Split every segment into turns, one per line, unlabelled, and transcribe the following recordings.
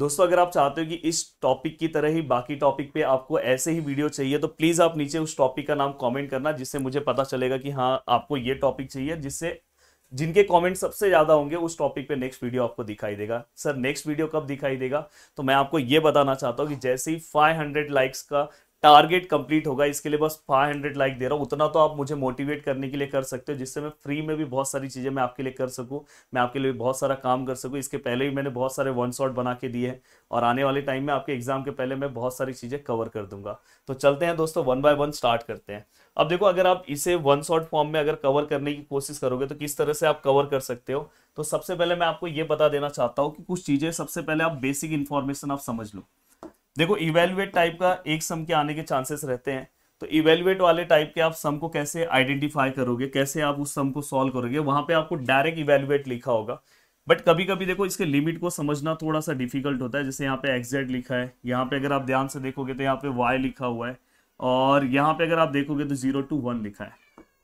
दोस्तों अगर आप चाहते हो कि इस टॉपिक की तरह ही बाकी टॉपिक पे आपको ऐसे ही वीडियो चाहिए तो प्लीज़ आप नीचे उस टॉपिक का नाम कमेंट करना जिससे मुझे पता चलेगा कि हाँ आपको ये टॉपिक चाहिए जिससे जिनके कमेंट सबसे ज़्यादा होंगे उस टॉपिक पे नेक्स्ट वीडियो आपको दिखाई देगा सर नेक्स्ट वीडियो कब दिखाई देगा तो मैं आपको ये बताना चाहता हूँ कि जैसे ही 500 लाइक्स का टारगेट कंप्लीट होगा इसके लिए बस 500 लाइक दे रहा हूँ उतना तो आप मुझे मोटिवेट करने के लिए कर सकते हो जिससे मैं फ्री में भी बहुत सारी चीज़ें मैं आपके लिए कर सकूँ मैं आपके लिए बहुत सारा काम कर सकूँ इसके पहले भी मैंने बहुत सारे वन शॉट बना के दिए हैं और आने वाले टाइम में आपके एग्जाम के पहले मैं बहुत सारी चीज़ें कवर कर दूंगा तो चलते हैं दोस्तों वन बाय वन स्टार्ट करते हैं अब देखो अगर आप इसे वन शॉट फॉर्म में अगर कवर करने की कोशिश करोगे तो किस तरह से आप कवर कर सकते हो तो सबसे पहले मैं आपको ये बता देना चाहता हूँ कि कुछ चीज़ें सबसे पहले आप बेसिक इन्फॉर्मेशन आप समझ लो देखो इवेल्युएट टाइप का एक सम के आने के चांसेस रहते हैं तो इवेल्युएट वाले टाइप के आप सम को कैसे आइडेंटिफाई करोगे कैसे आप उस सम को सॉल्व करोगे वहां पे आपको डायरेक्ट इवेल्युएट लिखा होगा बट कभी कभी देखो इसके लिमिट को समझना थोड़ा सा डिफिकल्ट होता है जैसे यहाँ पे एक्जेड लिखा है यहाँ पे अगर आप ध्यान से देखोगे तो यहाँ पे वाई लिखा हुआ है और यहाँ पे अगर आप देखोगे तो जीरो टू वन लिखा है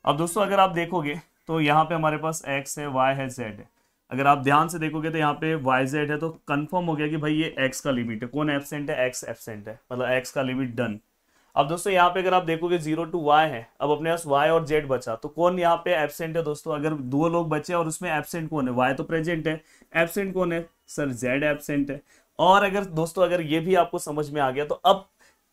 अब दोस्तों अगर आप देखोगे तो यहाँ पे हमारे पास एक्स है वाई है जेड है अगर आप ध्यान से देखोगे तो यहाँ पे वाई जेड है तो कंफर्म हो गया कि भाई ये एक्स का लिमिट है कौन एबसेंट है एक्स एबसेंट है मतलब एक्स का लिमिट डन अब दोस्तों यहाँ पे अगर आप देखोगे जीरो टू वाई है अब अपने पास वाई और जेड बचा तो कौन यहाँ पे एबसेंट है दोस्तों अगर दो लोग बचे और उसमें एबसेंट कौन है वाई तो प्रेजेंट है एबसेंट कौन है सर जेड एबसेंट है और अगर दोस्तों अगर ये भी आपको समझ में आ गया तो अब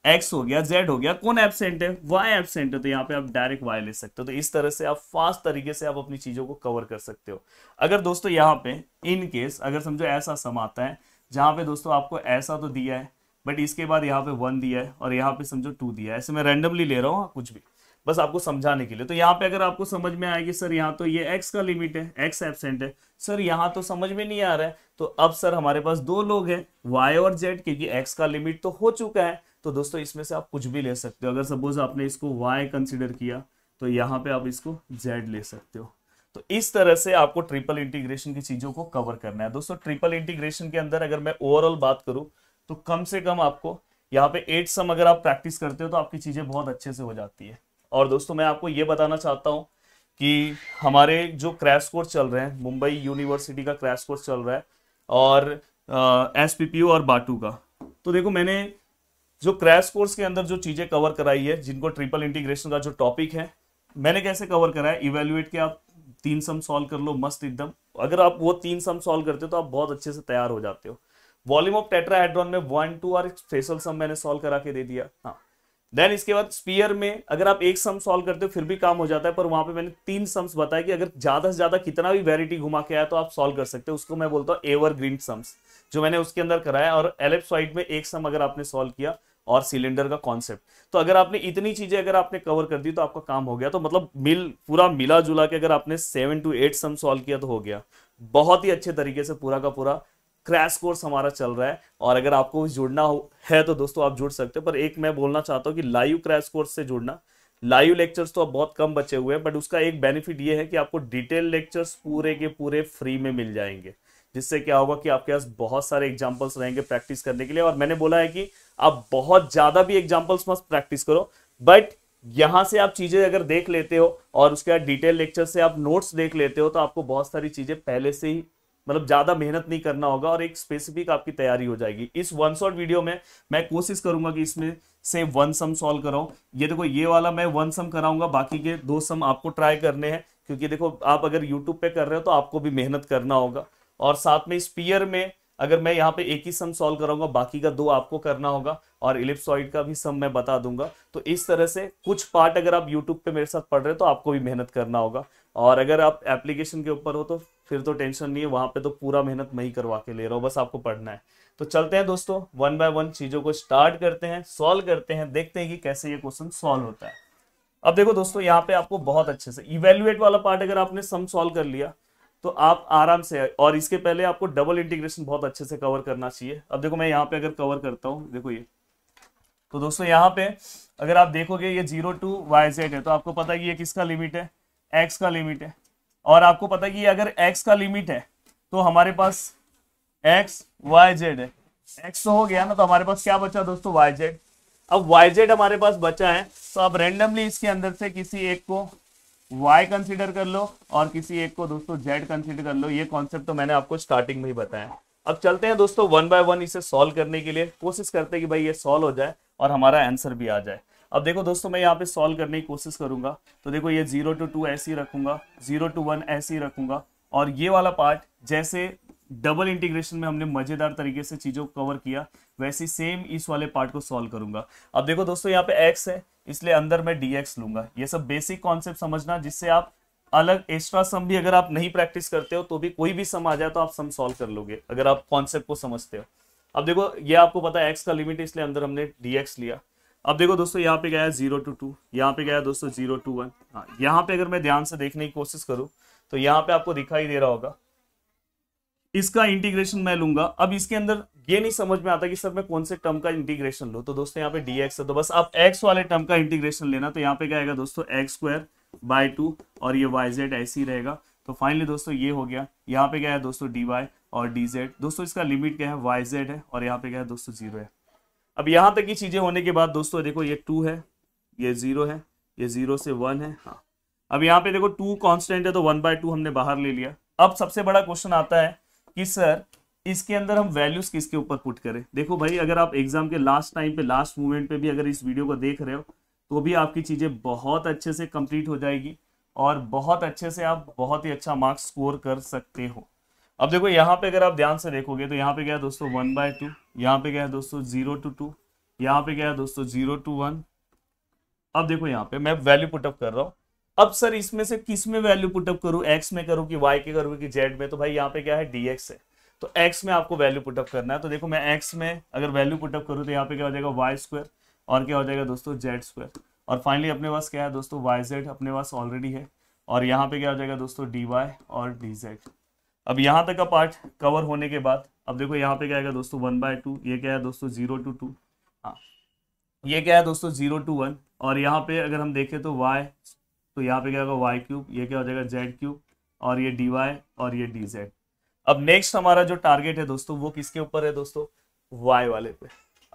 एक्स हो गया जेड हो गया कौन एबसेंट है वाई एबसेंट है तो यहाँ पे आप डायरेक्ट वाई ले सकते हो तो इस तरह से आप फास्ट तरीके से आप अपनी चीजों को कवर कर सकते हो अगर दोस्तों यहाँ पे इन केस अगर समझो ऐसा सम आता है जहां पे दोस्तों आपको ऐसा तो दिया है बट इसके बाद यहाँ पे वन दिया है और यहाँ पे समझो टू दिया है ऐसे मैं रेंडमली ले रहा हूँ हाँ, कुछ भी बस आपको समझाने के लिए तो यहाँ पे अगर आपको समझ में आएगी सर यहाँ तो ये एक्स का लिमिट है एक्स एबसेंट है सर यहाँ तो समझ में नहीं आ रहा है तो अब सर हमारे पास दो लोग हैं वाई और जेड क्योंकि एक्स का लिमिट तो हो चुका है तो दोस्तों इसमें से आप कुछ भी ले सकते हो अगर सपोज आपने इसको y कंसिडर किया तो यहाँ पे आप इसको जेड ले सकते हो तो इस तरह से आपको ट्रिपल इंटीग्रेशन की चीजों को कवर करना है दोस्तों ट्रिपल इंटीग्रेशन के अंदर अगर मैं ओवरऑल बात करूं तो कम से कम आपको यहाँ पे एट सम अगर आप प्रैक्टिस करते हो तो आपकी चीजें बहुत अच्छे से हो जाती है और दोस्तों मैं आपको ये बताना चाहता हूँ कि हमारे जो क्रैश कोर्स चल रहे हैं मुंबई यूनिवर्सिटी का क्रैश कोर्स चल रहा है और एस और बाटू का तो देखो मैंने जो क्रैश कोर्स के अंदर जो चीजें कवर कराई है जिनको ट्रिपल इंटीग्रेशन का जो टॉपिक है मैंने कैसे कवर कराया इवेल्युएट के आप तीन सम सॉल्व कर लो मस्त एकदम अगर आप वो तीन सम सॉल्व करते हो तो आप बहुत अच्छे से तैयार हो जाते हो वॉल्यूम ऑफ टेट्राहेड्रॉन में वन टू और स्पेशल सम मैंने सॉल्व करा के दे दिया हाँ देन इसके बाद स्पीयर में अगर आप एक सम सॉल्व करते हो फिर भी काम हो जाता है पर वहां पे मैंने तीन सम्स बताया कि अगर ज्यादा से ज्यादा कितना भी वेराइटी घुमा के आया तो आप सॉल्व कर सकते हो उसको मैं बोलता हूँ एवर ग्रीन सम्स जो मैंने उसके अंदर कराया और एलेप्सॉइड में एक सम अगर आपने सॉल्व किया और सिलेंडर का कॉन्सेप्ट तो अगर आपने इतनी चीजें अगर आपने कवर कर दी तो आपका काम हो गया तो मतलब मिल पूरा मिला जुला के अगर आपने seven two eight sum solve किया तो हो गया बहुत ही अच्छे तरीके से पूरा का पूरा क्रैश कोर्स हमारा चल रहा है और अगर आपको जुड़ना हो है तो दोस्तों आप जुड़ सकते हो पर एक मैं बोलना चाहता हूँ कि लाइव क्रैश कोर्स से जुड़ना लाइव लेक्चर्स तो अब बहुत कम बचे हुए हैं बट उसका एक बेनिफिट ये है कि आपको डिटेल लेक्चर्स पूरे के पूरे फ्री में मिल जाएंगे जिससे क्या होगा कि आपके पास बहुत सारे एग्जाम्पल्स रहेंगे प्रैक्टिस करने के लिए और मैंने बोला है कि आप बहुत ज़्यादा भी एग्जाम्पल्स मत प्रैक्टिस करो बट यहां से आप चीज़ें अगर देख लेते हो और उसके बाद डिटेल लेक्चर से आप नोट्स देख लेते हो तो आपको बहुत सारी चीज़ें पहले से ही मतलब ज़्यादा मेहनत नहीं करना होगा और एक स्पेसिफिक आपकी तैयारी हो जाएगी इस वन शॉट वीडियो में मैं कोशिश करूंगा कि इसमें से वन सम सॉल्व कराऊं ये देखो ये वाला मैं वन सम कराऊंगा बाकी के दो सम आपको ट्राई करने हैं क्योंकि देखो आप अगर यूट्यूब पे कर रहे हो तो आपको भी मेहनत करना होगा और साथ में स्पीयर में अगर मैं यहाँ पे एक ही सम सॉल्व कराऊंगा बाकी का दो आपको करना होगा और इलिप्सॉइड का भी सम मैं बता दूंगा तो इस तरह से कुछ पार्ट अगर आप यूट्यूब पे मेरे साथ पढ़ रहे हो तो आपको भी मेहनत करना होगा और अगर आप एप्लीकेशन के ऊपर हो तो फिर तो टेंशन नहीं है वहाँ पे तो पूरा मेहनत मैं ही करवा के ले रहा हूँ बस आपको पढ़ना है तो चलते हैं दोस्तों वन बाय वन चीज़ों को स्टार्ट करते हैं सॉल्व करते हैं देखते हैं कि कैसे ये क्वेश्चन सॉल्व होता है अब देखो दोस्तों यहाँ पे आपको बहुत अच्छे से इवेल्युएट वाला पार्ट अगर आपने सम सॉल्व कर लिया तो आप आराम से और इसके पहले आपको डबल इंटीग्रेशन बहुत अच्छे से कवर करना चाहिए अब देखो मैं यहाँ पे अगर कवर करता हूँ देखो ये तो दोस्तों यहाँ पे अगर आप देखोगे ये जीरो टू वाई जेड है तो आपको पता है कि ये किसका लिमिट है एक्स का लिमिट है और आपको पता है कि अगर एक्स का लिमिट है तो हमारे पास एक्स वाई जेड है एक्स तो हो गया ना तो हमारे पास क्या बचा दोस्तों वाई जेड अब वाई जेड हमारे पास बचा है तो आप रेंडमली इसके अंदर से किसी एक को वाई कंसिडर कर लो और किसी एक को दोस्तों जेड कंसिडर कर लो ये कॉन्सेप्ट तो मैंने आपको स्टार्टिंग में ही बताया अब चलते हैं दोस्तों वन बाय वन इसे सॉल्व करने के लिए कोशिश करते हैं कि भाई ये सॉल्व हो जाए और हमारा आंसर भी आ जाए अब देखो दोस्तों मैं यहाँ पे सॉल्व करने की कोशिश करूंगा तो देखो ये जीरो टू टू ऐसे ही रखूंगा जीरो टू वन ऐसे ही रखूंगा और ये वाला पार्ट जैसे डबल इंटीग्रेशन में हमने मजेदार तरीके से चीजों को कवर किया वैसे सेम इस वाले पार्ट को सॉल्व करूंगा अब देखो दोस्तों यहाँ पे एक्स है इसलिए अंदर मैं dx लूंगा ये सब बेसिक कॉन्सेप्ट समझना जिससे आप अलग एक्स्ट्रा सम भी अगर आप नहीं प्रैक्टिस करते हो तो भी कोई भी सम आ जाए तो आप सम सॉल्व कर लोगे अगर आप कॉन्सेप्ट को समझते हो अब देखो ये आपको पता है एक्स का लिमिट इसलिए अंदर हमने dx लिया अब देखो दोस्तों यहाँ पे गया जीरो टू टू यहाँ पे गया दोस्तों जीरो टू वन हाँ यहाँ पे अगर मैं ध्यान से देखने की कोशिश करूँ तो यहाँ पे आपको दिखाई दे रहा होगा इसका इंटीग्रेशन मैं लूंगा अब इसके अंदर ये नहीं समझ में आता कि सर मैं कौन से टर्म का इंटीग्रेशन लू तो दोस्तों यहाँ पे डी एक्स है तो बस आप एक्स वाले टर्म का इंटीग्रेशन लेना तो यहाँ पे क्या आएगा दोस्तों एक्स स्क्वायर बाय टू और ये वाई जेड ऐसे ही रहेगा तो फाइनली दोस्तों ये हो गया यहाँ पे क्या है दोस्तों डी वाई और डी जेड दोस्तों इसका लिमिट क्या है वाई जेड है और यहाँ पे क्या है दोस्तों जीरो है अब यहाँ तक की चीजें होने के बाद दोस्तों देखो ये टू है ये जीरो है ये जीरो से वन है हाँ अब यहाँ पे देखो टू कॉन्स्टेंट है तो वन बाय टू हमने बाहर ले लिया अब सबसे बड़ा क्वेश्चन आता है कि सर इसके अंदर हम वैल्यूज किसके ऊपर पुट करें देखो भाई अगर आप एग्जाम के लास्ट टाइम पे लास्ट मोमेंट पे भी अगर इस वीडियो को देख रहे हो तो भी आपकी चीज़ें बहुत अच्छे से कंप्लीट हो जाएगी और बहुत अच्छे से आप बहुत ही अच्छा मार्क्स स्कोर कर सकते हो अब देखो यहाँ पे अगर आप ध्यान से देखोगे तो यहाँ पे गया दोस्तों वन बाय टू यहाँ पे गया दोस्तों जीरो टू टू यहाँ पे गया दोस्तों जीरो टू वन अब देखो यहाँ पे मैं वैल्यू पुटअप कर रहा हूँ अब सर इसमें से किस में वैल्यू पुटअप करूं एक्स में करूं कि वाई के करूं कि जेड में तो भाई यहाँ पे क्या है डी है तो एक्स में आपको वैल्यू पुटअप करना है तो देखो मैं एक्स में अगर वैल्यू पुटअप करूँ तो यहाँ पे क्या हो जाएगा वाई स्क्वायर और क्या हो जाएगा दोस्तों जेड स्क्वायर और फाइनली अपने पास क्या है दोस्तों वाई जेड अपने पास ऑलरेडी है और यहाँ पे क्या हो जाएगा दोस्तों डी वाई और डी जेड अब यहाँ तक का पार्ट कवर होने के बाद अब देखो यहाँ पे क्या आएगा दोस्तों वन बाय टू ये क्या है दोस्तों जीरो टू टू हाँ ये क्या है दोस्तों जीरो टू वन और यहाँ पे अगर हम देखें तो वाई तो यहाँ पे क्या होगा वाई क्यूब ये क्या हो जाएगा जेड क्यूब और ये डी वाई और ये डी जेड अब नेक्स्ट हमारा जो टारगेट है दोस्तों वो किसके ऊपर है दोस्तों वाई वाले पे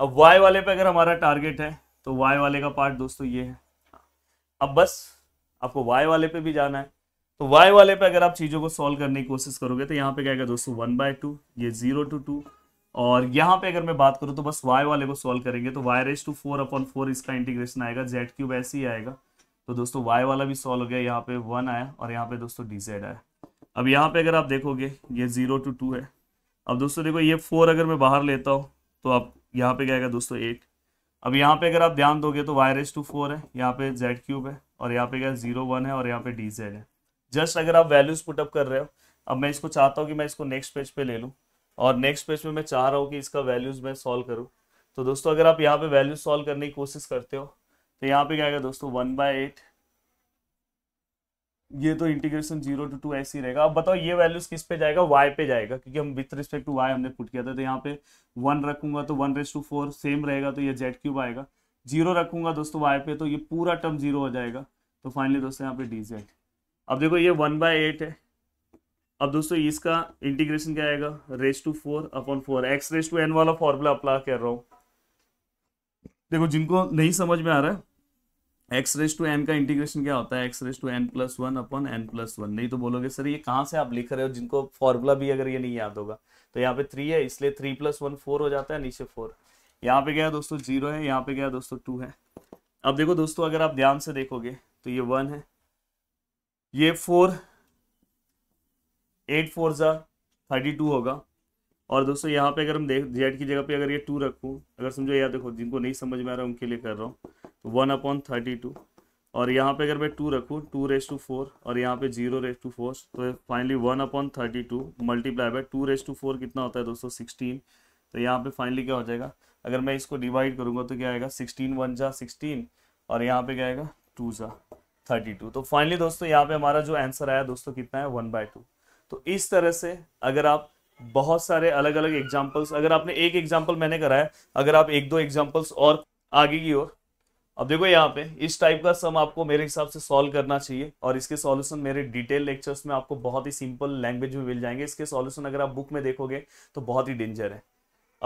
अब वाई वाले पे अगर हमारा टारगेट है तो वाई वाले का पार्ट दोस्तों ये है अब बस आपको वाई वाले पे भी जाना है तो वाई वाले पे अगर आप चीज़ों को सॉल्व करने की कोशिश करोगे तो यहाँ पे क्या है दोस्तों वन बाय टू ये जीरो टू टू और यहाँ पे अगर मैं बात करूँ तो बस वाई वाले को सॉल्व करेंगे तो Y raise to four upon four इसका इंटीग्रेशन आएगा जेड क्यूब ऐसे ही आएगा तो दोस्तों वाई वाला भी सॉल्व हो गया यहाँ पे वन आया और यहाँ पे दोस्तों डी जेड आया अब यहाँ पे अगर आप देखोगे ये जीरो टू टू है अब दोस्तों देखो ये फोर अगर मैं बाहर लेता हूँ तो आप यहाँ पे क्या दोस्तों एट अब यहाँ पे अगर आप ध्यान दोगे तो वाई रेस टू फोर है यहाँ पे जेड क्यूब है और यहाँ पे क्या जीरो वन है और यहाँ पे डी जेड है जस्ट अगर आप वैल्यूज पुटअप कर रहे हो अब मैं इसको चाहता हूँ कि मैं इसको नेक्स्ट पेज पे ले लूँ और नेक्स्ट पेज में मैं चाह रहा हूँ कि इसका वैल्यूज मैं सॉल्व करूँ तो दोस्तों अगर आप यहाँ पे वैल्यूज सॉल्व करने की कोशिश करते हो तो यहाँ पे क्या आएगा दोस्तों वन बाय एट ये तो इंटीग्रेशन जीरो टू टू ऐसे ही रहेगा अब बताओ ये वैल्यूज किस पे जाएगा वाई पे जाएगा क्योंकि हम विथ रिस्पेक्ट टू वाई हमने पुट किया था तो यहाँ पे वन रखूंगा तो one raise to four same रहेगा तो ये जेड क्यूब आएगा जीरो रखूंगा दोस्तों वाई पे तो ये पूरा टर्म जीरो हो जाएगा तो फाइनली दोस्तों यहाँ पे डी जेड अब देखो ये वन बाय एट है अब दोस्तों इसका इंटीग्रेशन क्या आएगा raise to four upon four X raise to N वाला फॉर्मूला अप्लाई कर रहा हूँ देखो जिनको नहीं समझ में आ रहा है एक्स रेस टू एन का इंटीग्रेशन क्या होता है X raise to N plus one upon N plus one नहीं तो बोलोगे सर ये कहाँ से आप लिख रहे हो जिनको फॉर्मूला भी अगर ये नहीं याद होगा तो यहाँ पे थ्री है इसलिए थ्री प्लस वन फोर हो जाता है नीचे फोर यहाँ पे गया दोस्तों जीरो है यहाँ पे गया दोस्तों टू है अब देखो दोस्तों अगर आप ध्यान से देखोगे तो ये वन है ये फोर एट फोर ज़ा थर्टी टू होगा और दोस्तों यहाँ पे अगर हम देख जेड की जगह पे अगर ये टू रखूँ अगर समझो यार देखो जिनको नहीं समझ में आ रहा उनके लिए कर रहा हूँ वन अपॉन थर्टी टू और यहाँ पे अगर मैं टू रखूँ टू रेस टू फोर और यहाँ पे जीरो रेस टू फोर तो finally one upon thirty two multiply by two raise to four कितना होता है दोस्तों सिक्सटीन तो यहाँ पे फाइनली क्या हो जाएगा अगर मैं इसको डिवाइड करूँगा तो क्या आएगा सिक्सटीन वन जा सिक्सटीन और यहाँ पे क्या आएगा टू जा थर्टी टू तो फाइनली दोस्तों यहाँ पे हमारा जो आंसर आया दोस्तों कितना है वन बाय टू तो इस तरह से अगर आप बहुत सारे अलग अलग एग्जाम्पल्स अगर आपने एक एग्जाम्पल मैंने कराया अगर आप एक दो एग्जाम्पल्स और आगे की ओर अब देखो यहाँ पे इस टाइप का सम आपको मेरे हिसाब से सॉल्व करना चाहिए और इसके सॉल्यूशन मेरे डिटेल लेक्चर्स में आपको बहुत ही सिंपल लैंग्वेज में मिल जाएंगे इसके सॉल्यूशन अगर आप बुक में देखोगे तो बहुत ही डेंजर है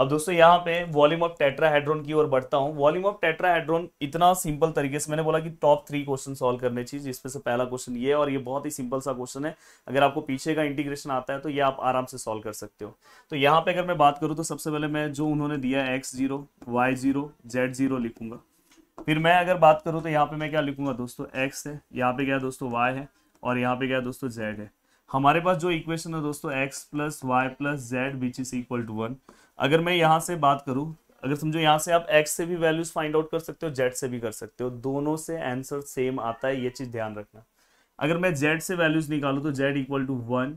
अब दोस्तों यहाँ पे वॉल्यूम ऑफ टेट्राहेड्रोन की ओर बढ़ता हूँ वॉल्यूम ऑफ टेट्राहेड्रोन इतना सिंपल तरीके से मैंने बोला कि टॉप थ्री क्वेश्चन सॉल्व करने चाहिए जिसमें से पहला क्वेश्चन ये और ये बहुत ही सिंपल सा क्वेश्चन है अगर आपको पीछे का इंटीग्रेशन आता है तो ये आप आराम से सॉल्व कर सकते हो तो यहाँ पे अगर मैं बात करूँ तो सबसे पहले मैं जो उन्होंने दिया X zero Y zero Z zero लिखूंगा फिर मैं अगर बात करूँ तो यहाँ पे मैं क्या लिखूंगा दोस्तों एक्स है यहाँ पे क्या दोस्तों वाई है और यहाँ पे क्या दोस्तों जेड है हमारे पास जो इक्वेशन है दोस्तों X plus Y plus Z which is equal to one अगर मैं यहाँ से बात करूँ अगर समझो यहाँ से आप एक्स से भी वैल्यूज फाइंड आउट कर सकते हो जेड से भी कर सकते हो दोनों से आंसर सेम आता है ये चीज ध्यान रखना अगर मैं जेड से वैल्यूज निकालू तो Z equal to one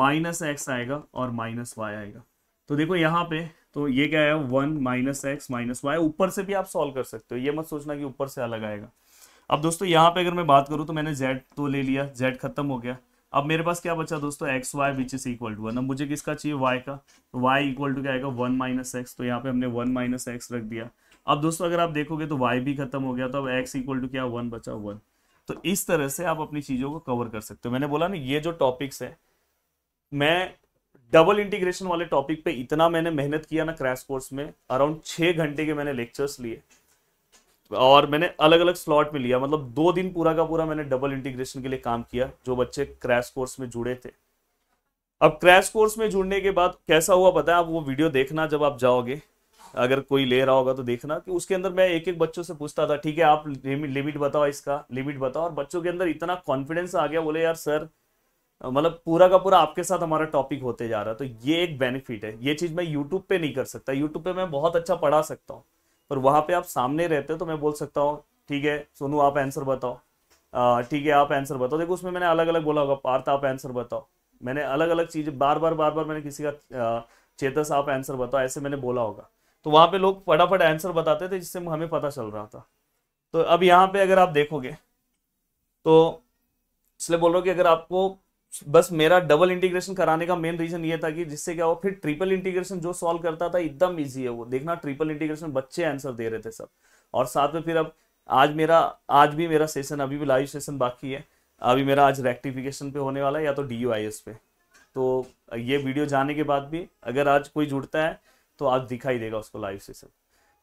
minus X आएगा और माइनस वाई आएगा तो देखो यहाँ पे तो ये क्या है one minus X minus Y ऊपर से भी आप सॉल्व कर सकते हो ये मत सोचना कि ऊपर से अलग आएगा अब दोस्तों यहाँ पे अगर मैं बात करूँ तो मैंने जेड तो ले लिया जेड खत्म हो गया अब मेरे पास क्या बचा दोस्तों X Y which is equal to one अब मुझे किसका चाहिए वाई का तो वाई इक्वल टू क्या आएगा वन माइनस एक्स तो यहाँ पे हमने वन माइनस एक्स रख दिया अब दोस्तों अगर आप देखोगे तो वाई भी खत्म हो गया तो अब एक्स इक्वल टू क्या वन बचा वन तो इस तरह से आप अपनी चीजों को कवर कर सकते हो मैंने बोला ना ये जो टॉपिक्स है मैं डबल इंटीग्रेशन वाले टॉपिक पे इतना मैंने मेहनत किया ना क्रैश कोर्स में अराउंड छह घंटे के मैंने लेक्चर्स लिए और मैंने अलग अलग स्लॉट में लिया मतलब दो दिन पूरा का पूरा मैंने डबल इंटीग्रेशन के लिए काम किया जो बच्चे क्रैश कोर्स में जुड़े थे अब क्रैश कोर्स में जुड़ने के बाद कैसा हुआ पता है आप वो वीडियो देखना जब आप जाओगे अगर कोई ले रहा होगा तो देखना कि उसके अंदर मैं एक एक बच्चों से पूछता था ठीक है आप लिमिट बताओ इसका लिमिट बताओ और बच्चों के अंदर इतना कॉन्फिडेंस आ गया बोले यार सर मतलब पूरा का पूरा आपके साथ हमारा टॉपिक होते जा रहा है तो ये एक बेनिफिट है ये चीज मैं यूट्यूब पे नहीं कर सकता यूट्यूब पे मैं बहुत अच्छा पढ़ा सकता हूँ पर वहां पे आप सामने रहते हो तो मैं बोल सकता हूँ ठीक है सोनू आप आंसर बताओ ठीक है आप आंसर बताओ देखो उसमें मैंने अलग अलग बोला होगा पार्थ आप आंसर बताओ मैंने अलग अलग चीज बार बार बार बार मैंने किसी का चेतस आप आंसर बताओ ऐसे मैंने बोला होगा तो वहां पे लोग फटाफट आंसर बताते थे जिससे हमें पता चल रहा था तो अब यहाँ पे अगर आप देखोगे तो इसलिए बोल रहा हूँ कि अगर आपको बस मेरा डबल इंटीग्रेशन कराने का मेन रीजन ये था कि जिससे क्या हो फिर ट्रिपल इंटीग्रेशन जो सॉल्व करता था एकदम ईजी है वो देखना ट्रिपल इंटीग्रेशन बच्चे आंसर दे रहे थे सब और साथ में फिर अब आज मेरा आज भी मेरा सेशन अभी भी लाइव सेशन बाकी है अभी मेरा आज रेक्टिफिकेशन पे होने वाला है या तो डी पे तो ये वीडियो जाने के बाद भी अगर आज कोई जुड़ता है तो आज दिखाई देगा उसको लाइव सेशन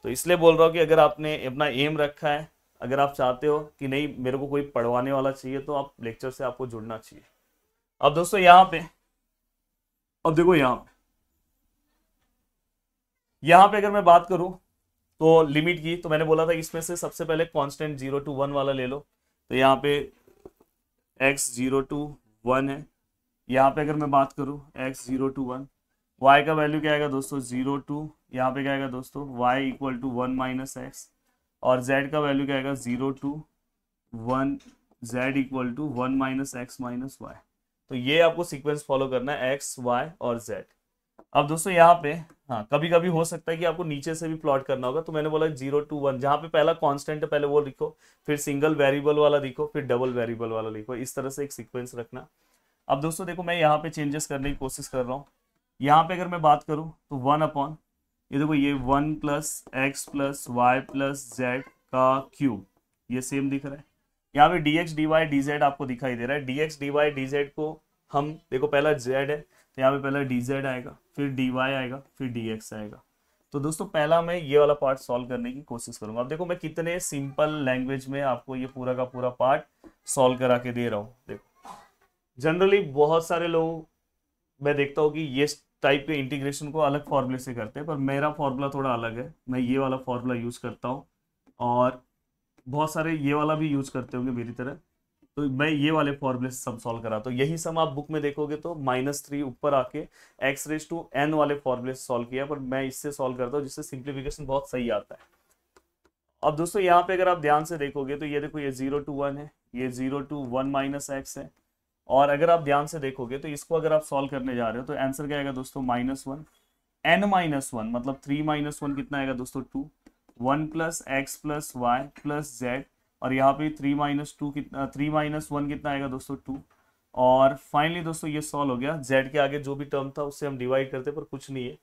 तो इसलिए बोल रहा हूँ कि अगर आपने अपना एम रखा है अगर आप चाहते हो कि नहीं मेरे को कोई पढ़वाने वाला चाहिए तो आप लेक्चर से आपको जुड़ना चाहिए अब दोस्तों यहां पे अब देखो यहां पे यहां पे अगर मैं बात करूं तो लिमिट की तो मैंने बोला था इसमें से सबसे पहले कांस्टेंट जीरो टू वन वाला ले लो तो यहां पे एक्स जीरो टू वन है यहां पे अगर मैं बात करूं X zero to one Y का वैल्यू क्या आएगा दोस्तों जीरो टू यहां पे क्या आएगा दोस्तों Y equal to one minus X और जेड का वैल्यू क्या आएगा zero to one Z equal to one minus X minus Y तो ये आपको सीक्वेंस फॉलो करना है एक्स वाई और जेड अब दोस्तों यहाँ पे हाँ कभी कभी हो सकता है कि आपको नीचे से भी प्लॉट करना होगा तो मैंने बोला जीरो टू वन जहाँ पे पहला कांस्टेंट है पहले वो लिखो फिर सिंगल वेरिएबल वाला लिखो फिर डबल वेरिएबल वाला लिखो इस तरह से एक सीक्वेंस रखना अब दोस्तों देखो मैं यहाँ पे चेंजेस करने की कोशिश कर रहा हूँ यहाँ पे अगर मैं बात करूँ तो वन अपॉन ये देखो ये one plus X plus Y plus Z का क्यूब ये सेम दिख रहा है यहाँ पे dx dy dz आपको दिखाई दे रहा है dx dy dz को हम देखो पहला z है तो यहाँ पे पहला dz आएगा फिर dy आएगा फिर dx आएगा तो दोस्तों पहला मैं ये वाला पार्ट सॉल्व करने की कोशिश करूंगा अब देखो मैं कितने सिंपल लैंग्वेज में आपको ये पूरा का पूरा पार्ट सॉल्व करा के दे रहा हूँ देखो जनरली बहुत सारे लोग मैं देखता हूँ कि ये टाइप के इंटीग्रेशन को अलग फॉर्मूले से करते हैं पर मेरा फॉर्मूला थोड़ा अलग है मैं ये वाला फॉर्मूला यूज़ करता हूँ और बहुत सारे ये वाला भी यूज करते होंगे मेरी तरह तो मैं ये वाले फॉर्मूले से सम सॉल्व करा तो यही सम आप बुक में देखोगे तो माइनस थ्री ऊपर आके एक्स रेस टू एन वाले फॉर्मूले से सॉल्व किया पर मैं इससे सॉल्व करता हूँ जिससे सिंप्लीफिकेशन बहुत सही आता है अब दोस्तों यहाँ पे अगर आप ध्यान से देखोगे तो ये देखो ये जीरो टू वन है ये zero to one minus X है और अगर आप ध्यान से देखोगे तो इसको अगर आप सॉल्व करने जा रहे हो तो आंसर क्या आएगा दोस्तों minus one N minus one मतलब थ्री माइनस वन कितना आएगा दोस्तों two one plus X plus Y plus Z और यहाँ पे थ्री माइनस टू कितना थ्री माइनस वन कितना आएगा दोस्तों टू और फाइनली दोस्तों ये सॉल्व हो गया जेड के आगे जो भी टर्म था उससे हम डिवाइड करते पर कुछ नहीं है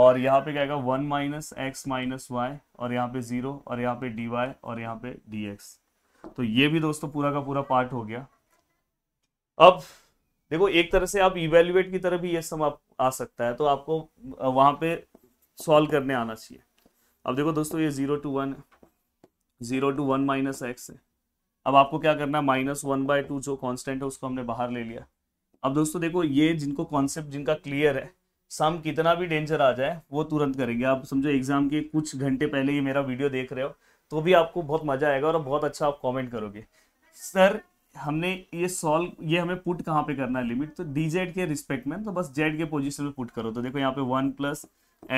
और यहाँ पे क्या आएगा one minus X minus Y और यहाँ पे जीरो और यहाँ पे डी वाई और यहाँ पे डी एक्स तो ये भी दोस्तों पूरा का पूरा पार्ट हो गया अब देखो एक तरह से आप इवेल्युएट की तरह भी ये सम आप आ सकता है तो आपको वहां पे सॉल्व करने आना चाहिए अब देखो दोस्तों ये zero to one zero to one minus X है अब आपको क्या करना माइनस वन बाय टू जो कांस्टेंट है उसको हमने बाहर ले लिया अब दोस्तों देखो ये जिनको कॉन्सेप्ट जिनका क्लियर है सम कितना भी डेंजर आ जाए वो तुरंत करेंगे आप समझो एग्जाम के कुछ घंटे पहले ये मेरा वीडियो देख रहे हो तो भी आपको बहुत मजा आएगा और बहुत अच्छा आप कॉमेंट करोगे सर हमने ये सॉल्व ये हमें पुट कहाँ पे करना है लिमिट तो डी जेड के रिस्पेक्ट में तो बस जेड के पोजीशन में पुट करो तो देखो यहाँ पे one plus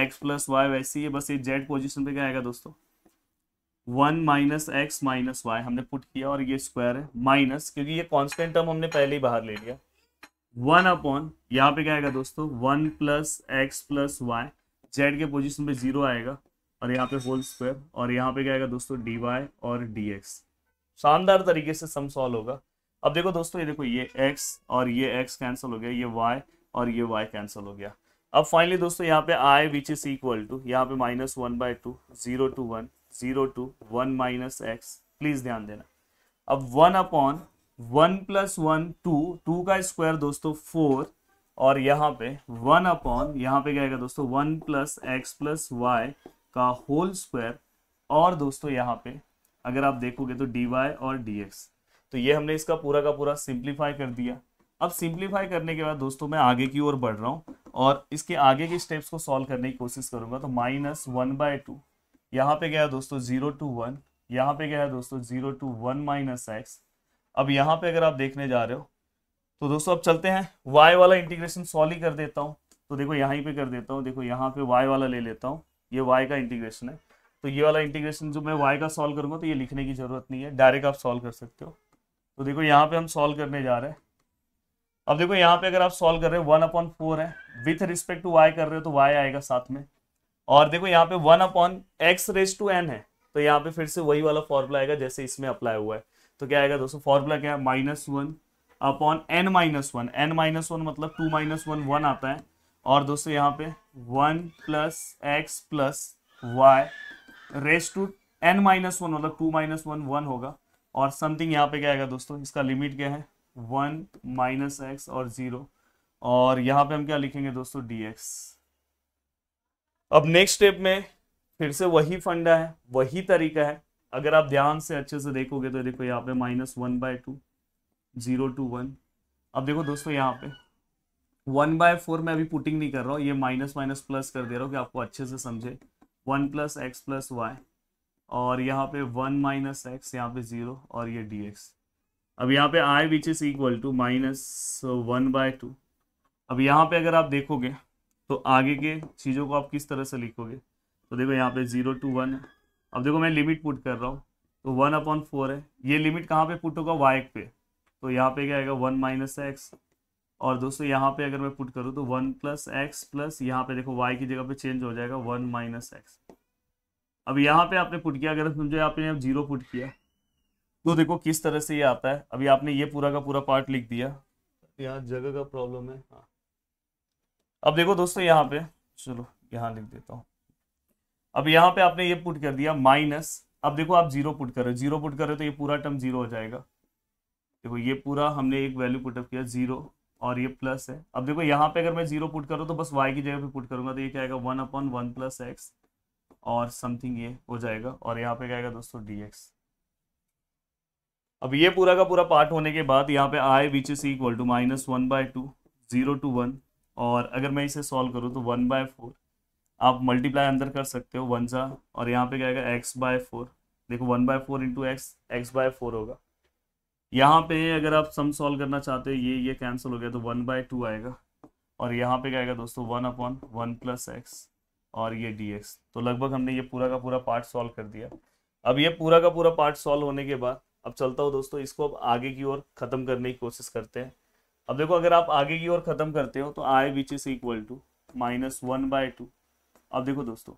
X plus Y वैसे ही है बस ये जेड पोजिशन पे क्या आएगा दोस्तों one minus X minus Y हमने पुट किया और ये स्क्वायर है माइनस क्योंकि ये कॉन्स्टेंट टर्म हमने पहले ही बाहर ले लिया वन अपॉन यहाँ पे क्या आएगा दोस्तों one plus X plus Y Z के पोजिशन पे जीरो आएगा और यहाँ पे होल स्क्वायर और यहाँ पे क्या आएगा दोस्तों डी वाई और डी एक्स शानदार तरीके से सम सॉल्व होगा अब देखो दोस्तों ये देखो ये एक्स और ये एक्स कैंसिल हो गया ये वाई और ये वाई कैंसिल हो गया अब फाइनली दोस्तों यहाँ पे I which is equal to यहाँ पे minus one by two zero to one zero to one minus X please ध्यान देना अब one upon one plus one two two का स्क्वायर दोस्तों फोर और यहाँ पे वन अपॉन यहाँ पे क्या आएगा दोस्तों one plus X plus Y का होल स्क्वायर और दोस्तों यहाँ पे अगर आप देखोगे तो डी वाई और डी एक्स तो ये हमने इसका पूरा का पूरा सिंप्लीफाई कर दिया अब सिंप्लीफाई करने के बाद दोस्तों मैं आगे की ओर बढ़ रहा हूँ और इसके आगे के स्टेप्स को सॉल्व करने की कोशिश करूंगा तो माइनस वन बाय टू यहाँ पे गया दोस्तों जीरो टू वन यहाँ पे गया दोस्तों zero to one minus X अब यहाँ पे अगर आप देखने जा रहे हो तो दोस्तों अब चलते हैं वाई वाला इंटीग्रेशन सॉल्व ही कर देता हूँ तो देखो यहाँ पे कर देता हूँ देखो यहाँ पे वाई वाला ले लेता हूँ ये वाई का इंटीग्रेशन है तो ये वाला इंटीग्रेशन जो मैं वाई का सॉल्व करूंगा तो ये लिखने की जरूरत नहीं है डायरेक्ट आप सॉल्व कर सकते हो तो देखो यहाँ पे हम सॉल्व करने जा रहे हैं अब देखो यहाँ पे अगर आप सॉल्व कर रहे हो वन अपॉन फोर है विथ रिस्पेक्ट टू वाई कर रहे हो तो वाई आएगा साथ में और देखो यहाँ पे one upon X raise to N है तो यहाँ पे फिर से वही वाला फॉर्मूला आएगा जैसे इसमें अप्लाई हुआ है तो क्या आएगा दोस्तों फॉर्मूला क्या है minus one upon N minus one N minus one मतलब टू माइनस वन वन आता है और दोस्तों यहाँ पे one plus X plus Y raise to N minus one मतलब टू माइनस वन वन होगा और समथिंग यहाँ पे क्या आएगा दोस्तों इसका लिमिट क्या है वन माइनस एक्स और जीरो और यहाँ पे हम क्या लिखेंगे दोस्तों डी अब नेक्स्ट स्टेप में फिर से वही फंडा है वही तरीका है अगर आप ध्यान से अच्छे से देखोगे तो देखो यहाँ पे minus one by two zero to one अब देखो दोस्तों यहाँ पे वन बाय फोर मैं अभी पुटिंग नहीं कर रहा हूँ ये माइनस माइनस प्लस कर दे रहा हूँ कि आपको अच्छे से समझे one plus X plus Y और यहाँ पे वन माइनस एक्स यहाँ पे ज़ीरो और ये डी एक्स अब यहाँ पे I which is equal to minus one by two अब यहाँ पे अगर आप देखोगे तो आगे के चीज़ों को आप किस तरह से लिखोगे तो देखो यहाँ पे जीरो टू वन है अब देखो मैं लिमिट पुट कर रहा हूँ तो वन अपॉन फोर है ये लिमिट कहाँ पे पुट होगा वाई पे तो यहाँ पे क्या आएगा वन माइनस एक्स और दोस्तों यहाँ पे अगर मैं पुट करूँ तो वन प्लस एक्स प्लस यहाँ पे देखो वाई की जगह पे चेंज हो जाएगा वन माइनस एक्स अब यहाँ पे आपने पुट किया अगर समझो आपने अब जीरो पुट किया तो देखो किस तरह से ये आता है अभी आपने ये पूरा का पूरा पार्ट लिख दिया यहाँ जगह का प्रॉब्लम है हाँ। अब देखो दोस्तों यहाँ पे चलो यहाँ लिख देता हूँ अब यहाँ पे आपने ये पुट कर दिया माइनस अब देखो आप जीरो पुट करो जीरो पुट करो तो ये पूरा टर्म जीरो हो जाएगा देखो ये पूरा हमने एक वैल्यू पुटअप किया जीरो और ये प्लस है अब देखो यहाँ पे अगर मैं जीरो पुट करूँ तो बस वाई की जगह पे पुट करूंगा तो ये क्या आएगा one upon one plus x और समथिंग ये हो जाएगा और यहाँ पे क्या आएगा दोस्तों डी एक्स अब ये पूरा का पूरा पार्ट होने के बाद यहाँ पे I which is equal to minus one by two zero to one और अगर मैं इसे सॉल्व करूँ तो वन बाय फोर आप मल्टीप्लाई अंदर कर सकते हो वन सा और यहाँ पे क्या एक्स बाय फोर देखो one by four into x x by four होगा यहाँ पे अगर आप सम सॉल्व करना चाहते हो ये ये कैंसिल हो गया तो वन बाय टू आएगा और यहाँ पे क्या आएगा दोस्तों one upon one plus x और ये डी एक्स तो लगभग हमने ये पूरा का पूरा पार्ट सॉल्व कर दिया अब ये पूरा का पूरा पार्ट सॉल्व होने के बाद अब चलता हूँ दोस्तों इसको अब आगे की ओर खत्म करने की कोशिश करते हैं अब देखो अगर आप आगे की ओर खत्म करते हो तो I which is equal to minus one by two अब देखो दोस्तों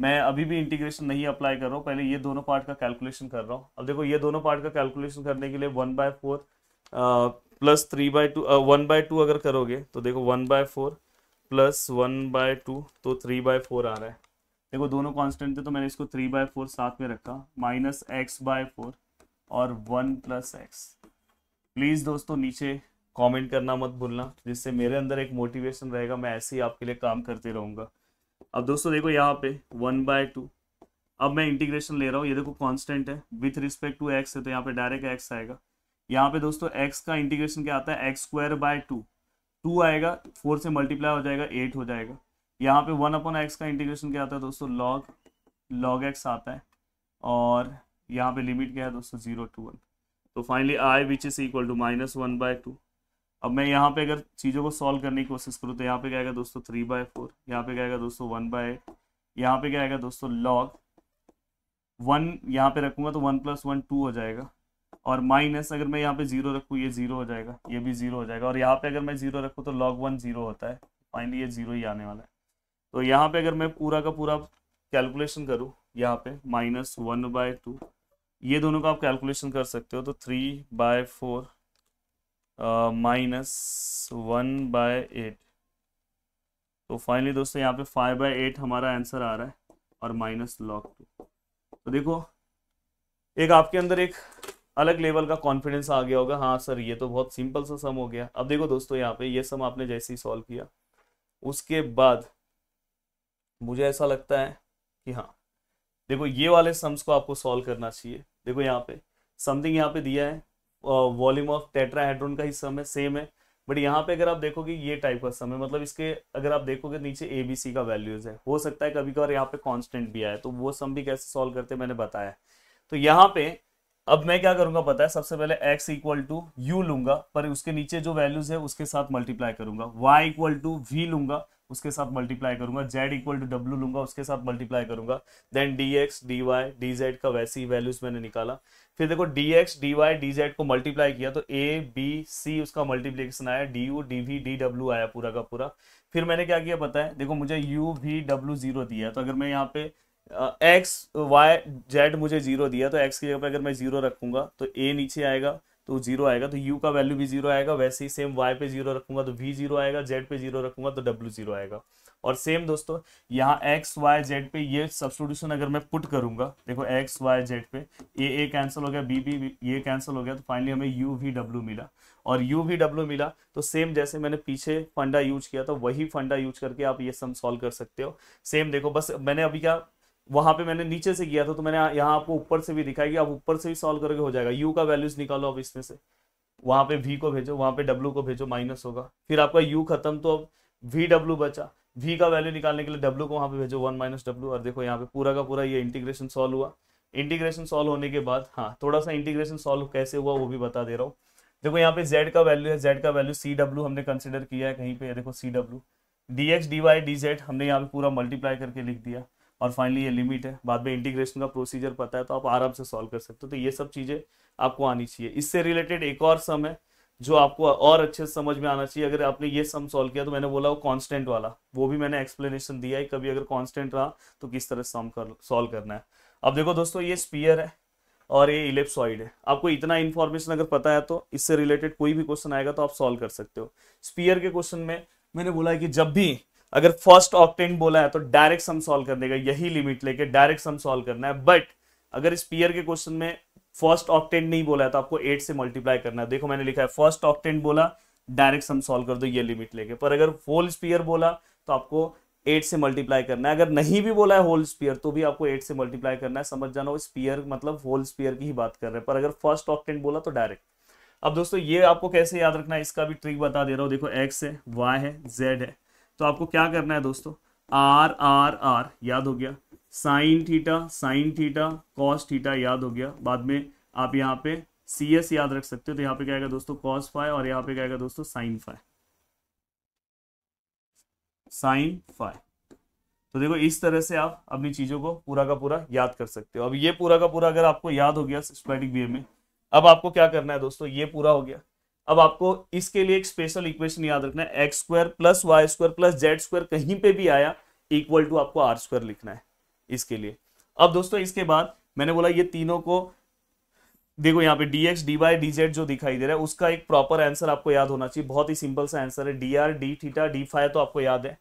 मैं अभी भी इंटीग्रेशन नहीं अप्लाई कर रहा हूँ पहले ये दोनों पार्ट का कैलकुलेशन कर रहा हूँ अब देखो ये दोनों पार्ट का कैलकुलेशन करने के लिए one by four plus three by two one by two अगर करोगे तो देखो one by four plus one by two तो थ्री बाय फोर आ रहा है देखो दोनों कांस्टेंट थे तो मैंने इसको थ्री बाय फोर साथ में रखा माइनस एक्स बाय फोर और वन प्लस एक्स प्लीज दोस्तों नीचे कमेंट करना मत भूलना जिससे मेरे अंदर एक मोटिवेशन रहेगा मैं ऐसे ही आपके लिए काम करते रहूंगा अब दोस्तों देखो यहाँ पे वन बाय टू अब मैं इंटीग्रेशन ले रहा हूँ ये देखो कांस्टेंट है विथ रिस्पेक्ट टू एक्स है तो यहाँ पे डायरेक्ट एक्स आएगा यहाँ पे दोस्तों एक्स का इंटीग्रेशन क्या आता है x square by two two आएगा फोर से मल्टीप्लाई हो जाएगा एट हो जाएगा यहाँ पे वन अपॉन एक्स का इंटीग्रेशन क्या आता है दोस्तों लॉग लॉग एक्स आता है और यहाँ पे लिमिट क्या है दोस्तों जीरो टू वन तो finally I which is equal to minus one by two अब मैं यहाँ पे अगर चीज़ों को सॉल्व करने की कोशिश करूँ तो यहाँ पे क्या आएगा दोस्तों थ्री बाय फोर यहाँ पे क्या आएगा दोस्तों वन बाय एट यहाँ पे क्या आएगा दोस्तों लॉग वन यहाँ पे रखूँगा तो वन प्लस वन टू हो जाएगा और माइनस अगर मैं यहाँ पे जीरो रखूँ ये जीरो हो जाएगा ये भी जीरो हो जाएगा और यहाँ पे अगर मैं जीरो रखूँ तो लॉग वन जीरो होता है फाइनली ये जीरो ही आने वाला है तो यहाँ पे अगर मैं पूरा का पूरा कैलकुलेशन करूँ यहाँ पे माइनस वन बाय टू ये दोनों का आप कैलकुलेशन कर सकते हो तो three by four minus one by eight तो फाइनली दोस्तों यहाँ पे फाइव बाय एट हमारा आंसर आ रहा है और माइनस लॉक टू तो देखो एक आपके अंदर एक अलग लेवल का कॉन्फिडेंस आ गया होगा हाँ सर ये तो बहुत सिंपल सा सम हो गया अब देखो दोस्तों यहाँ पे ये सम आपने जैसे ही सॉल्व किया उसके बाद मुझे ऐसा लगता है कि हाँ देखो ये वाले सम्स को आपको सॉल्व करना चाहिए देखो यहाँ पे समथिंग यहाँ पे दिया है वॉल्यूम ऑफ टेट्राहाइड्रोन का ही सम है सेम है बट यहाँ पे अगर आप देखोगे ये टाइप का सम है मतलब इसके अगर आप देखोगे नीचे ए बी सी का वैल्यूज है हो सकता है कभी कभार यहाँ पे कांस्टेंट भी आए तो वो सम भी कैसे सॉल्व करते मैंने बताया तो यहाँ पे अब मैं क्या करूंगा पता है सबसे पहले x इक्वल टू यू लूंगा पर उसके नीचे जो वैल्यूज है उसके साथ मल्टीप्लाई करूंगा y इक्वल टू वी लूंगा उसके साथ मल्टीप्लाई करूंगा जेड इक्वल टू डब्ल्यू लूंगा उसके साथ मल्टीप्लाई करूंगा then d x d y d z का वैसे ही वैल्यूज मैंने निकाला फिर देखो d x d y d z को मल्टीप्लाई किया तो ए बी सी उसका मल्टीप्लीकेशन आया d u d v d डब्ल्यू आया पूरा का पूरा फिर मैंने क्या किया पता है देखो मुझे यू वी डब्ल्यू जीरो दिया तो अगर मैं यहाँ पे एक्स वाई जेड मुझे जीरो दिया तो एक्स की जगह पर अगर मैं जीरो रखूंगा तो ए नीचे आएगा तो जीरो आएगा तो यू का वैल्यू भी जीरो आएगा वैसे ही सेम वाई पे जीरो रखूंगा तो वी जीरो आएगा जेड पे जीरो रखूंगा तो डब्ल्यू जीरो आएगा और सेम दोस्तों यहाँ एक्स वाई जेड पे ये सब्सटीट्यूशन अगर मैं पुट करूंगा देखो एक्स वाई जेड पे ए ए कैंसिल हो गया बी बी ये कैंसिल हो गया तो फाइनली हमें यू वी डब्ल्यू मिला और यू वी डब्ल्यू मिला तो सेम जैसे मैंने पीछे फंडा यूज किया था तो वही फंडा यूज करके आप ये सम सॉल्व कर सकते हो सेम देखो बस मैंने अभी क्या वहां पे मैंने नीचे से किया था तो मैंने यहाँ आपको ऊपर से भी दिखाएगी आप ऊपर से भी सॉल्व करके हो जाएगा यू का वैल्यूज निकालो आप इसमें से वहां पे वी को भेजो वहां पे डब्ल्यू को भेजो माइनस होगा फिर आपका यू खत्म तो अब वी डब्ल्यू बचा वी का वैल्यू निकालने के लिए डब्ल्यू को वहां पे भेजो वन माइनस डब्ल्यू और देखो यहाँ पे पूरा का पूरा ये इंटीग्रेशन सॉल्व हुआ इंटीग्रेशन सॉल्व होने के बाद हाँ थोड़ा सा इंटीग्रेशन सॉल्व कैसे हुआ वो भी बता दे रहा हूँ देखो यहाँ पे जेड का वैल्यू है जेड का वैल्यू सी डब्ल्यू हमने कंसिडर किया है कहीं पे देखो सी डब्ल्यू d x d y d z हमने यहाँ पे पूरा मल्टीप्लाई करके लिख दिया और फाइनली ये लिमिट है बाद में इंटीग्रेशन का प्रोसीजर पता है तो आप आराम से सॉल्व कर सकते हो तो ये सब चीज़ें आपको आनी चाहिए इससे रिलेटेड एक और सम है जो आपको और अच्छे से समझ में आना चाहिए अगर आपने ये सम सॉल्व किया तो मैंने बोला वो कांस्टेंट वाला वो भी मैंने एक्सप्लेनेशन दिया है कभी अगर कांस्टेंट रहा तो किस तरह सम कर सॉल्व करना है अब देखो दोस्तों ये स्पीयर है और ये इलेप्सॉइड है आपको इतना इन्फॉर्मेशन अगर पता है तो इससे रिलेटेड कोई भी क्वेश्चन आएगा तो आप सॉल्व कर सकते हो स्पीयर के क्वेश्चन में मैंने बोला है कि जब भी अगर फर्स्ट ऑक्टेंट बोला है तो डायरेक्ट सम सॉल्व करने का यही लिमिट लेके डायरेक्ट सम सॉल्व करना है बट अगर इस पीयर के क्वेश्चन में फर्स्ट ऑक्टेंट नहीं बोला है तो आपको एट से मल्टीप्लाई करना है देखो मैंने लिखा है फर्स्ट ऑक्टेंट बोला डायरेक्ट सम सॉल्व कर दो ये लिमिट लेके पर अगर होल स्पीयर बोला तो आपको एट से मल्टीप्लाई करना है अगर नहीं भी बोला है होल स्पीयर तो भी आपको एट से मल्टीप्लाई करना है समझ जाना स्पीयर मतलब होल स्पीयर की ही बात कर रहे हैं पर अगर फर्स्ट ऑक्टेंट बोला तो डायरेक्ट अब दोस्तों ये आपको कैसे याद रखना है इसका भी ट्रिक बता दे रहा हूँ देखो एक्स है वाई है जेड है तो आपको क्या करना है दोस्तों आर आर आर याद हो गया sine theta sine theta cos theta याद हो गया बाद में आप यहाँ पे सी एस याद रख सकते हो तो यहाँ पे क्या आएगा दोस्तों कॉस फाइव और यहाँ पे क्या आएगा दोस्तों साइन फाइव साइन फाइव तो देखो इस तरह से आप अपनी चीजों को पूरा का पूरा याद कर सकते हो अब ये पूरा का पूरा अगर आपको याद हो गया सिस्टमेटिक वे में अब आपको क्या करना है दोस्तों ये पूरा हो गया अब आपको इसके लिए एक स्पेशल इक्वेशन याद रखना है x square plus y square plus z square कहीं पे भी आया इक्वल टू आपको आर स्क्वायर लिखना है इसके लिए अब दोस्तों इसके बाद मैंने बोला ये तीनों को देखो यहाँ पे d x d y d z जो दिखाई दे रहा है उसका एक प्रॉपर आंसर आपको याद होना चाहिए बहुत ही सिंपल सा आंसर है d r d theta d five तो आपको याद है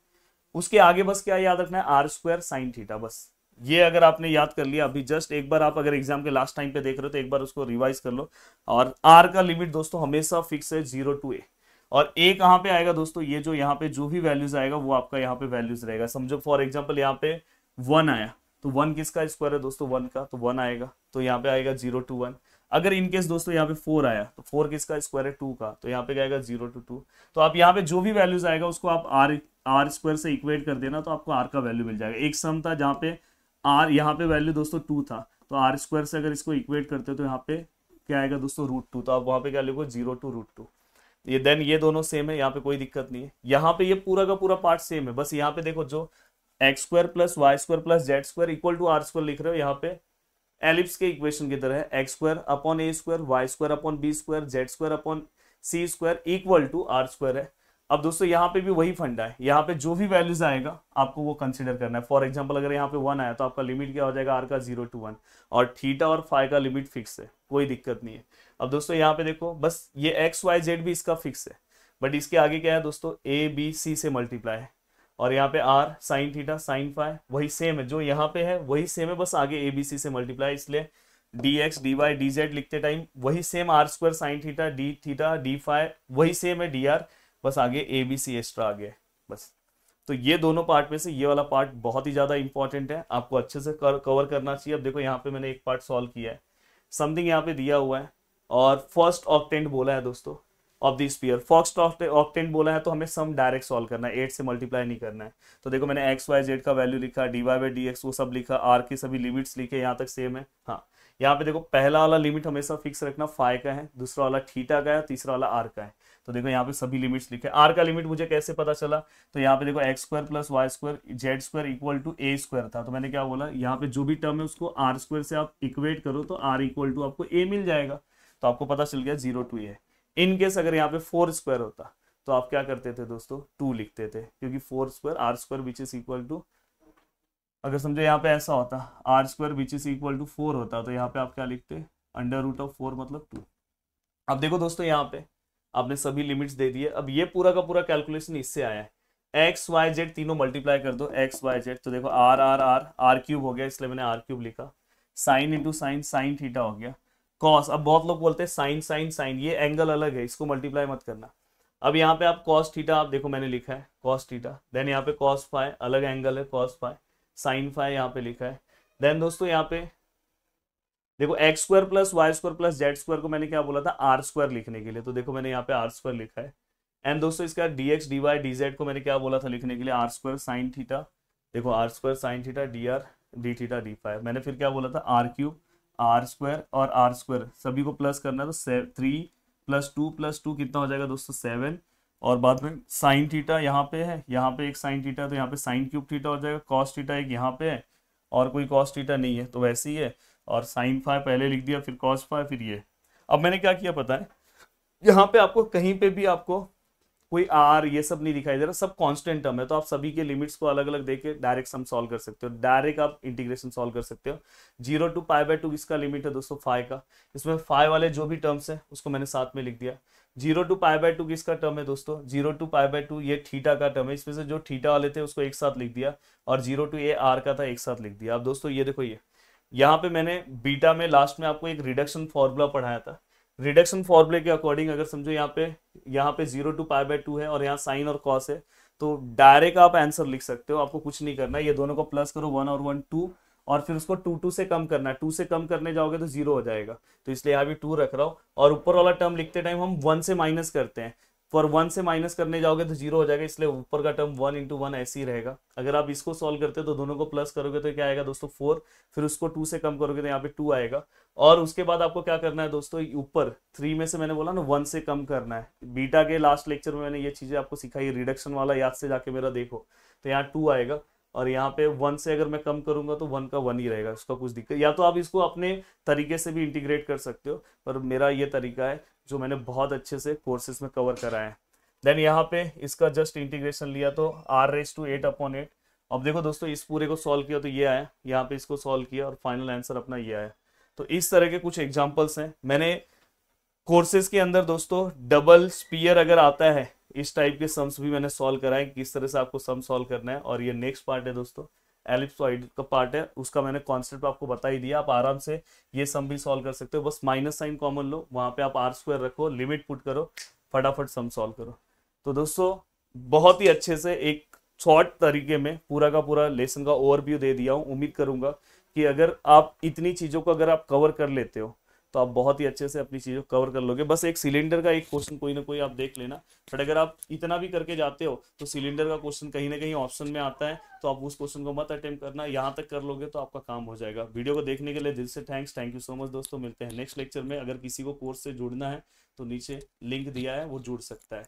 उसके आगे बस क्या याद रखना है आर स्क्वायर साइन थीटा बस ये अगर आपने याद कर लिया अभी जस्ट एक बार आप अगर एग्जाम के लास्ट टाइम पे देख रहे हो तो एक बार उसको रिवाइज कर लो और आर का लिमिट दोस्तों हमेशा फिक्स है जीरो टू ए और ए कहाँ पे आएगा दोस्तों ये जो यहाँ पे जो भी वैल्यूज आएगा वो आपका यहाँ पे वैल्यूज रहेगा समझो फॉर एग्जाम्पल यहाँ पे वन आया तो वन किसका स्क्वायर है दोस्तों वन का तो वन आएगा तो यहाँ पे आएगा जीरो टू वन अगर इनकेस दोस्तों यहाँ पे फोर आया तो फोर किसका स्क्वायर है टू का तो यहाँ पे आएगा जीरो टू टू तो आप यहाँ पे जो भी वैल्यूज आएगा उसको आप आर आर स्क्वायर से इक्वेट कर देना तो आपको आर का वैल्यू मिल जाएगा एक सम था जहाँ पे आर यहाँ पे वैल्यू दोस्तों टू था तो आर स्क्वायर से अगर इसको इक्वेट करते हो तो यहाँ पे क्या आएगा दोस्तों रूट टू तो आप वहाँ पे क्या लिखो जीरो टू रूट टू ये देन ये दोनों सेम है यहाँ पे कोई दिक्कत नहीं है यहाँ पे ये पूरा का पूरा पार्ट सेम है बस यहाँ पे देखो जो x square plus y square plus z square equal to r square लिख रहे हो यहाँ पे एलिप्स के इक्वेशन की तरह x square upon a square y square upon b square z square upon c square equal to r square है अब दोस्तों यहाँ पे भी वही फंडा है यहाँ पे जो भी वैल्यूज आएगा आपको वो कंसिडर करना है फॉर एग्जाम्पल अगर यहाँ पे वन आया तो आपका लिमिट क्या हो जाएगा आर का जीरो टू वन और थीटा और फाइव का लिमिट फिक्स है कोई दिक्कत नहीं है अब दोस्तों यहाँ पे देखो बस ये एक्स वाई जेड भी इसका फिक्स है बट इसके आगे क्या है दोस्तों ए बी सी से मल्टीप्लाई है और यहाँ पे r sine theta sine five वही सेम है जो यहाँ पे है वही सेम है बस आगे ए बी सी से मल्टीप्लाई इसलिए d x d y d z लिखते टाइम वही same r square sine theta d theta d five वही सेम है डी आर बस आगे ए बी सी एक्स्ट्रा आगे बस तो ये दोनों पार्ट में से ये वाला पार्ट बहुत ही ज़्यादा इंपॉर्टेंट है आपको अच्छे से कर, कवर करना चाहिए अब देखो यहाँ पे मैंने एक पार्ट सॉल्व किया है समथिंग यहाँ पे दिया हुआ है और फर्स्ट ऑक्टेंट बोला है दोस्तों of the sphere first octant बोला है तो हमें सम डायरेक्ट सॉल्व करना है एट से मल्टीप्लाई नहीं करना है तो देखो मैंने एक्स वाई जेड का वैल्यू लिखा d y by d x वो सब लिखा आर की सभी लिमिट्स लिखे यहाँ तक सेम है हाँ यहाँ पे देखो पहला वाला लिमिट हमेशा फिक्स रखना फाइव का है दूसरा वाला थीटा का है तीसरा वाला आर का है तो देखो यहाँ पे सभी लिमिट्स लिखे आर का लिमिट मुझे कैसे पता चला तो यहाँ पे देखो x square plus y square z square equal to a square था तो मैंने क्या बोला यहाँ पे जो भी टर्म है उसको आर स्क्वायर से आप इक्वेट करो तो आर इक्वल टू आपको ए मिल जाएगा तो आपको पता चल गया जीरो टू ए इनकेस अगर यहाँ पे फोर स्क्वायर होता तो आप क्या करते थे दोस्तों टू लिखते थे क्योंकि four square r square which is equal to अगर समझो यहाँ पे ऐसा होता r square which is equal to four होता तो यहाँ पे आप क्या लिखते अंडर रूट ऑफ फोर मतलब टू अब देखो दोस्तों यहाँ पे आपने सभी लिमिट्स दे दिए अब ये पूरा का पूरा कैलकुलेशन इससे आया है एक्स वाई जेड तीनों मल्टीप्लाई कर दो एक्स वाई जेड तो देखो r r r r cube हो गया इसलिए मैंने आर क्यूब लिखा sine into sine sine theta हो गया कॉस अब बहुत लोग बोलते हैं साइन साइन साइन ये एंगल अलग है इसको मल्टीप्लाई मत करना अब यहाँ पे आप कॉस थीटा आप देखो मैंने लिखा है कॉस थीटा देन यहाँ पे कॉस फाइव अलग एंगल है कॉस फाइव साइन फाइव यहाँ पे लिखा है देन दोस्तों यहाँ पे देखो x square plus y square plus z square को मैंने क्या बोला था आर स्क्वायर लिखने के लिए तो देखो मैंने यहाँ पे आर स्क्वायर लिखा है एंड दोस्तों इसका d x d y d z को मैंने क्या बोला था लिखने के लिए आर स्क्वायर साइन थीटा देखो r square sine theta d r d theta d five मैंने फिर क्या बोला था आर क्यूब आर स्क्वायर और आर स्क्वायर सभी को प्लस करना है तो three plus two plus two कितना हो जाएगा दोस्तों सेवन और बाद में साइन थीटा यहाँ पे है यहाँ पे एक साइन थीटा तो यहाँ पे साइन क्यूब थीटा हो जाएगा कॉस थीटा एक यहाँ पे है और कोई कॉस थीटा नहीं है तो वैसे ही है और साइन फाइव पहले लिख दिया फिर कॉस फाइव फिर ये अब मैंने क्या किया पता है यहाँ पे आपको कहीं पे भी आपको कोई आर ये सब नहीं दिखाई दे रहा सब कांस्टेंट टर्म है तो आप सभी के लिमिट्स को अलग अलग देके डायरेक्ट सम सॉल्व कर सकते हो डायरेक्ट आप इंटीग्रेशन सॉल्व कर सकते हो zero to pi by two इसका लिमिट है दोस्तों फाइव का इसमें फाइव वाले जो भी टर्म्स है उसको मैंने साथ में लिख दिया zero to pi by two किसका टर्म है दोस्तों zero to pi by two ये थीटा का टर्म है इसमें से जो थीटा वाले थे उसको एक साथ लिख दिया और जीरो टू ए आर का था एक साथ लिख दिया अब दोस्तों ये देखो ये यहाँ पे मैंने बीटा में लास्ट में आपको एक रिडक्शन फॉर्मूला पढ़ाया था रिडक्शन फॉर्मूले के अकॉर्डिंग अगर समझो यहाँ पे यहाँ पे zero to pi by two है और यहाँ साइन और कॉस है तो डायरेक्ट आप आंसर लिख सकते हो आपको कुछ नहीं करना है ये दोनों को प्लस करो वन और वन टू और फिर उसको टू टू से कम करना है टू से कम करने जाओगे तो जीरो हो जाएगा तो इसलिए यहाँ भी टू रख रहा हूँ और ऊपर वाला टर्म लिखते टाइम हम वन से माइनस करते हैं फॉर वन से माइनस करने जाओगे तो जीरो हो जाएगा इसलिए ऊपर का टर्म वन इंटू वन ऐसे ही रहेगा अगर आप इसको सॉल्व करते हो तो दोनों को प्लस करोगे तो क्या आएगा दोस्तों फोर फिर उसको टू से कम करोगे तो यहाँ पे टू आएगा और उसके बाद आपको क्या करना है दोस्तों ऊपर थ्री में से मैंने बोला ना वन से कम करना है बीटा के लास्ट लेक्चर में मैंने ये चीजें आपको सिखाई रिडक्शन वाला याद से जाके मेरा देखो तो यहाँ टू आएगा और यहाँ पे वन से अगर मैं कम करूंगा तो वन का वन ही रहेगा उसका कुछ दिक्कत या तो आप इसको अपने तरीके से भी इंटीग्रेट कर सकते हो पर मेरा ये तरीका है जो मैंने बहुत अच्छे से कोर्सेज में कवर कराए है देन यहाँ पे इसका जस्ट इंटीग्रेशन लिया तो r raise to eight upon eight अब देखो दोस्तों इस पूरे को सॉल्व किया तो ये आया यहाँ पे इसको सॉल्व किया और फाइनल आंसर अपना ये आया तो इस तरह के कुछ एग्जाम्पल्स हैं मैंने कोर्सेज के अंदर दोस्तों डबल स्पीयर अगर आता है इस टाइप के सम्स भी मैंने सॉल्व कराए किस तरह से आपको सम सॉल्व करना है और ये नेक्स्ट पार्ट है दोस्तों एलिप्सॉइड का पार्ट है उसका मैंने कॉन्सेप्ट आपको बता ही दिया आप आराम से ये सम भी सॉल्व कर सकते हो बस माइनस साइन कॉमन लो वहाँ पे आप आर स्क्वायर रखो लिमिट पुट करो फटाफट सम सॉल्व करो तो दोस्तों बहुत ही अच्छे से एक शॉर्ट तरीके में पूरा का पूरा लेसन का ओवरव्यू दे दिया हूँ उम्मीद करूंगा कि अगर आप इतनी चीज़ों को अगर आप कवर कर लेते हो तो आप बहुत ही अच्छे से अपनी चीज़ों को कवर कर लोगे बस एक सिलेंडर का एक क्वेश्चन कोई ना कोई आप देख लेना बट अगर आप इतना भी करके जाते हो तो सिलेंडर का क्वेश्चन कहीं ना कहीं ऑप्शन में आता है तो आप उस क्वेश्चन को मत अटेम्प करना यहाँ तक कर लोगे तो आपका काम हो जाएगा वीडियो को देखने के लिए दिल से thanks thank you so much दोस्तों मिलते हैं नेक्स्ट लेक्चर में अगर किसी को कोर्स से जुड़ना है तो नीचे लिंक दिया है वो जुड़ सकता है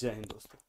जय हिंद दोस्तों